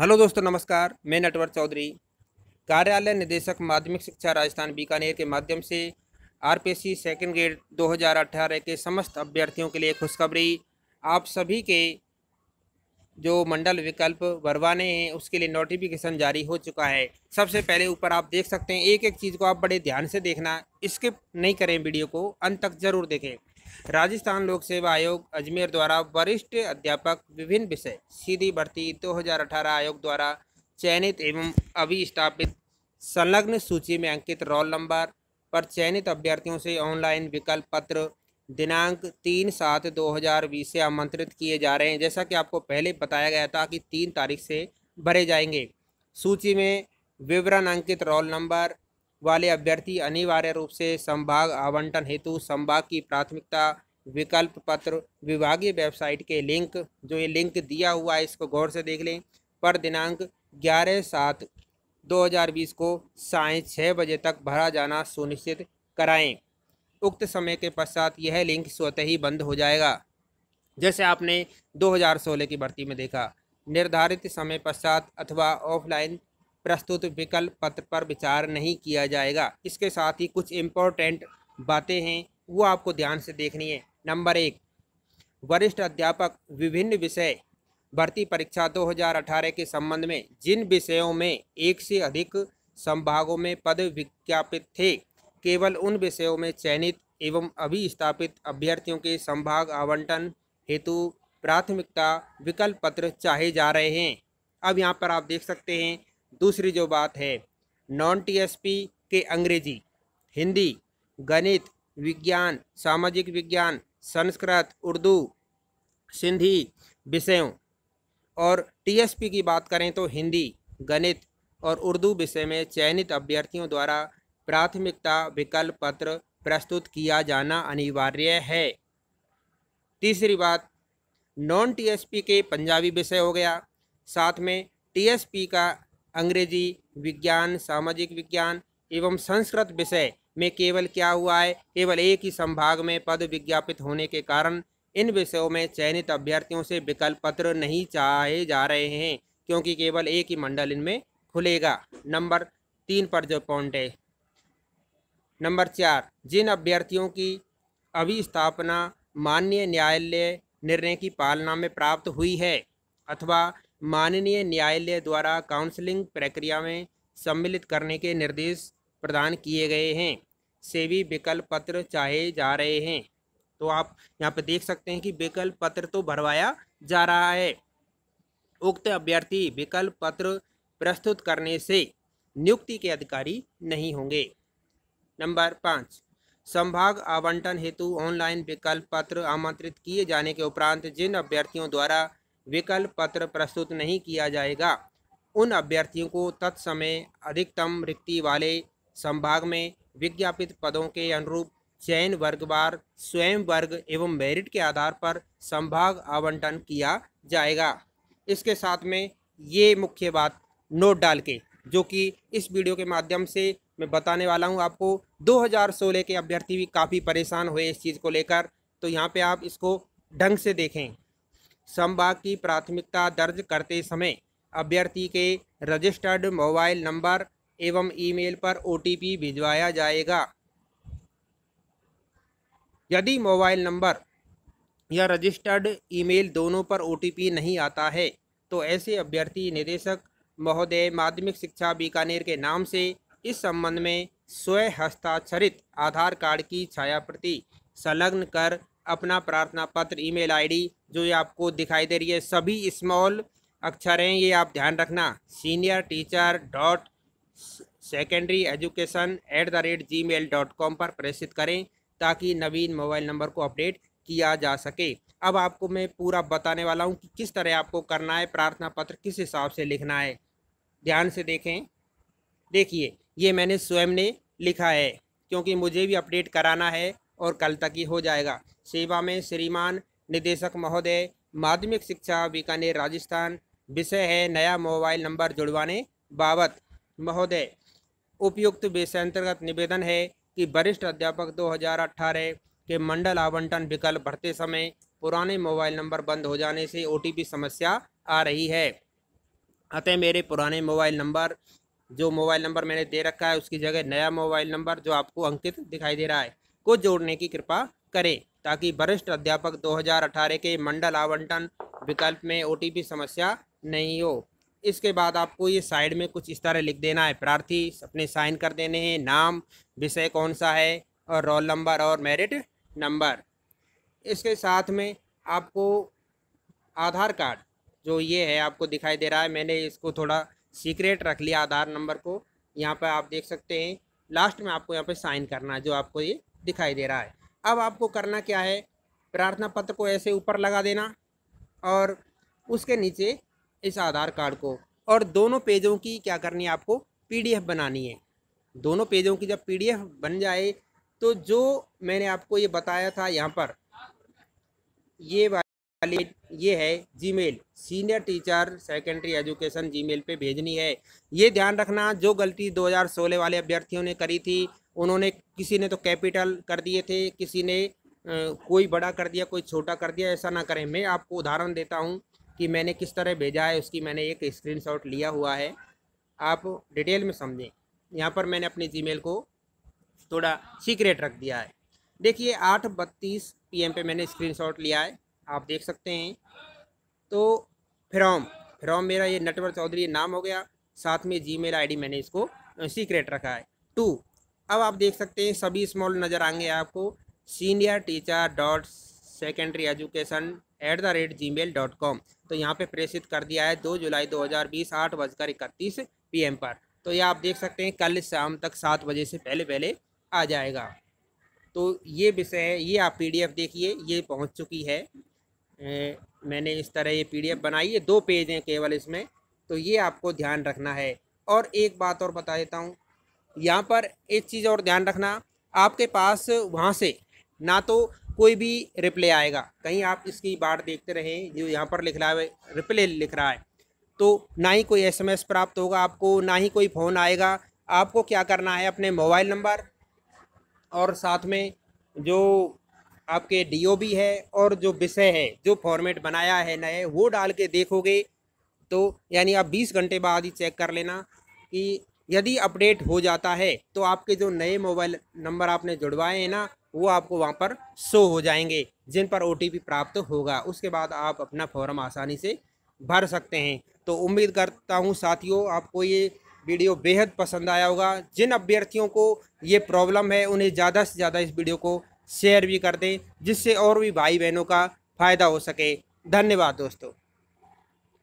hello दोस्तों नमस्कार मैं नटवर चौधरी कार्यालय निदेशक माध्यमिक शिक्षा राजस्थान बीकानेर के माध्यम से आरपीएससी सेकंड ग्रेड 2018 के समस्त अभ्यर्थियों के लिए खुशखबरी आप सभी के जो मंडल विकल्प भरवाने हैं उसके लिए नोटिफिकेशन जारी हो चुका है सबसे पहले ऊपर आप देख सकते हैं एक एक चीज़ को आप बड़े ध्यान से देखना स्किप नहीं करें वीडियो को अंत तक ज़रूर देखें राजस्थान लोक सेवा आयोग अजमेर द्वारा वरिष्ठ अध्यापक विभिन्न विषय सीधी भर्ती 2018 आयोग द्वारा चयनित एवं अभिस्थापित संलग्न सूची में अंकित रोल नंबर पर चयनित अभ्यर्थियों से ऑनलाइन विकल्प पत्र दिनांक तीन सात दो हज़ार बीस से आमंत्रित किए जा रहे हैं जैसा कि आपको पहले बताया गया था कि तीन तारीख से भरे जाएंगे सूची में विवरण अंकित रोल नंबर वाले अभ्यर्थी अनिवार्य रूप से संभाग आवंटन हेतु संभाग की प्राथमिकता विकल्प पत्र विभागीय वेबसाइट के लिंक जो ये लिंक दिया हुआ है इसको गौर से देख लें पर दिनांक ग्यारह सात 2020 को साय छः बजे तक भरा जाना सुनिश्चित कराएं उक्त समय के पश्चात यह लिंक स्वतः ही बंद हो जाएगा जैसे आपने 2016 की भर्ती में देखा निर्धारित समय पश्चात अथवा ऑफलाइन प्रस्तुत विकल्प पत्र पर विचार नहीं किया जाएगा इसके साथ ही कुछ इम्पोर्टेंट बातें हैं वो आपको ध्यान से देखनी है नंबर एक वरिष्ठ अध्यापक विभिन्न विषय भर्ती परीक्षा 2018 के संबंध में जिन विषयों में एक से अधिक संभागों में पद विज्ञापित थे केवल उन विषयों में चयनित एवं अभी स्थापित अभ्यर्थियों के संभाग आवंटन हेतु प्राथमिकता विकल्प पत्र चाहे जा रहे हैं अब यहाँ पर आप देख सकते हैं दूसरी जो बात है नॉन टीएसपी के अंग्रेजी हिंदी गणित विज्ञान सामाजिक विज्ञान संस्कृत उर्दू सिंधी विषयों और टीएसपी की बात करें तो हिंदी गणित और उर्दू विषय में चयनित अभ्यर्थियों द्वारा प्राथमिकता विकल्प पत्र प्रस्तुत किया जाना अनिवार्य है तीसरी बात नॉन टीएसपी के पंजाबी विषय हो गया साथ में टीएसपी का अंग्रेजी विज्ञान सामाजिक विज्ञान एवं संस्कृत विषय में केवल क्या हुआ है केवल एक ही संभाग में पद विज्ञापित होने के कारण इन विषयों में चयनित अभ्यर्थियों से विकल्प पत्र नहीं चाहे जा रहे हैं क्योंकि केवल एक ही मंडल इनमें खुलेगा नंबर तीन पर जो पॉइंट है नंबर चार जिन अभ्यर्थियों की अभिस्थापना माननीय न्यायालय निर्णय की पालना में प्राप्त हुई है अथवा माननीय न्यायालय द्वारा काउंसलिंग प्रक्रिया में सम्मिलित करने के निर्देश प्रदान किए गए हैं सेवी विकल्प पत्र चाहे जा रहे हैं तो आप यहाँ पर देख सकते हैं कि विकल्प पत्र तो भरवाया जा रहा है उक्त अभ्यर्थी विकल्प पत्र प्रस्तुत करने से नियुक्ति के अधिकारी नहीं होंगे नंबर पाँच संभाग आवंटन हेतु ऑनलाइन विकल्प पत्र आमंत्रित किए जाने के उपरांत जिन अभ्यर्थियों द्वारा विकल्प पत्र प्रस्तुत नहीं किया जाएगा उन अभ्यर्थियों को तत्समय अधिकतम रिक्ति वाले संभाग में विज्ञापित पदों के अनुरूप चयन वर्गवार स्वयं वर्ग एवं मेरिट के आधार पर संभाग आवंटन किया जाएगा इसके साथ में ये मुख्य बात नोट डाल के जो कि इस वीडियो के माध्यम से मैं बताने वाला हूँ आपको 2016 के अभ्यर्थी भी काफ़ी परेशान हुए इस चीज़ को लेकर तो यहाँ पे आप इसको ढंग से देखें संभाग की प्राथमिकता दर्ज करते समय अभ्यर्थी के रजिस्टर्ड मोबाइल नंबर एवं ईमेल पर ओटीपी भिजवाया जाएगा यदि मोबाइल नंबर या रजिस्टर्ड ईमेल दोनों पर ओटीपी नहीं आता है तो ऐसे अभ्यर्थी निदेशक महोदय माध्यमिक शिक्षा बीकानेर के नाम से इस संबंध में स्वयं हस्ताक्षरित आधार कार्ड की छायाप्रति संलग्न कर अपना प्रार्थना पत्र ईमेल आईडी जो ये आपको दिखाई दे रही है सभी स्मॉल अक्षर हैं ये आप ध्यान रखना senior teacher dot secondary education at the rate Gmail dot com पर प्रेषित करें ताकि नवीन मोबाइल नंबर को अपडेट किया जा सके अब आपको मैं पूरा बताने वाला हूँ कि किस तरह आपको करना है प्रार्थना पत्र किस हिसाब से लिखना है ध्यान से देखें देखिए ये मैंने स्वयं ने लिखा है क्योंकि मुझे भी अपडेट कराना है और कल तक ही हो जाएगा सेवा में श्रीमान निदेशक महोदय माध्यमिक शिक्षा बीकानेर राजस्थान विषय है नया मोबाइल नंबर जुड़वाने बाबत महोदय उपयुक्त विषय अंतर्गत निवेदन है कि वरिष्ठ अध्यापक 2018 के मंडल आवंटन विकल्प भरते समय पुराने मोबाइल नंबर बंद हो जाने से ओटीपी समस्या आ रही है अतः मेरे पुराने मोबाइल नंबर जो मोबाइल नंबर मैंने दे रखा है उसकी जगह नया मोबाइल नंबर जो आपको अंकित दिखाई दे रहा है को जोड़ने की कृपा करें ताकि वरिष्ठ अध्यापक 2018 के मंडल आवंटन विकल्प में ओ समस्या नहीं हो इसके बाद आपको ये साइड में कुछ इस तरह लिख देना है प्रार्थी अपने साइन कर देने हैं नाम विषय कौन सा है और रोल नंबर और मेरिट नंबर इसके साथ में आपको आधार कार्ड जो ये है आपको दिखाई दे रहा है मैंने इसको थोड़ा सीक्रेट रख लिया आधार नंबर को यहाँ पर आप देख सकते हैं लास्ट में आपको यहाँ पर साइन करना है जो आपको ये दिखाई दे रहा है अब आपको करना क्या है प्रार्थना पत्र को ऐसे ऊपर लगा देना और उसके नीचे इस आधार कार्ड को और दोनों पेजों की क्या करनी है आपको पीडीएफ बनानी है दोनों पेजों की जब पीडीएफ बन जाए तो जो मैंने आपको ये बताया था यहाँ पर ये वाली ये है Gmail senior teacher secondary education Gmail पे भेजनी है ये ध्यान रखना जो गलती 2016 वाले अभ्यर्थियों ने करी थी उन्होंने किसी ने तो कैपिटल कर दिए थे किसी ने कोई बड़ा कर दिया कोई छोटा कर दिया ऐसा ना करें मैं आपको उदाहरण देता हूँ कि मैंने किस तरह भेजा है उसकी मैंने एक स्क्रीन लिया हुआ है आप डिटेल में समझें यहाँ पर मैंने अपने जी को थोड़ा सीक्रेट रख दिया है देखिए आठ बत्तीस पी पे मैंने स्क्रीनशॉट लिया है आप देख सकते हैं तो फ्रॉम फ्रॉम मेरा ये नटवर चौधरी नाम हो गया साथ में जीमेल आईडी मैंने इसको सीक्रेट रखा है टू अब आप देख सकते हैं सभी स्मॉल नज़र आएंगे आपको senior teacher dot secondary education at the rate Gmail dot com तो यहाँ पे प्रेषित कर दिया है दो जुलाई दो हज़ार बीस आठ बजकर इकतीस पी एम पर तो ये आप देख सकते हैं कल शाम तक सात बजे से पहले पहले आ जाएगा तो ये विषय है ये आप एफ देखिए ये पहुँच चुकी है ए, मैंने इस तरह ये एफ बनाई है दो पेज हैं केवल इसमें तो ये आपको ध्यान रखना है और एक बात और बता देता हूँ यहाँ पर एक चीज़ और ध्यान रखना आपके पास वहाँ से ना तो कोई भी रिप्ले आएगा कहीं आप इसकी बाढ़ देखते रहें जो यहाँ पर लिख रहा है रिप्ले लिख रहा है तो ना ही कोई एसएमएस प्राप्त होगा आपको ना ही कोई फ़ोन आएगा आपको क्या करना है अपने मोबाइल नंबर और साथ में जो आपके डीओबी है और जो विषय है जो फॉर्मेट बनाया है नए वो डाल के देखोगे तो यानी आप 20 घंटे बाद ही चेक कर लेना कि यदि अपडेट हो जाता है तो आपके जो नए मोबाइल नंबर आपने जुड़वाए हैं ना वो आपको वहाँ पर शो हो जाएंगे जिन पर ओ प्राप्त होगा उसके बाद आप अपना फॉर्म आसानी से भर सकते हैं तो उम्मीद करता हूँ साथियों आपको ये वीडियो बेहद पसंद आया होगा जिन अभ्यर्थियों को ये प्रॉब्लम है उन्हें ज़्यादा से ज़्यादा इस वीडियो को शेयर भी कर दें जिससे और भी भाई बहनों का फ़ायदा हो सके धन्यवाद दोस्तों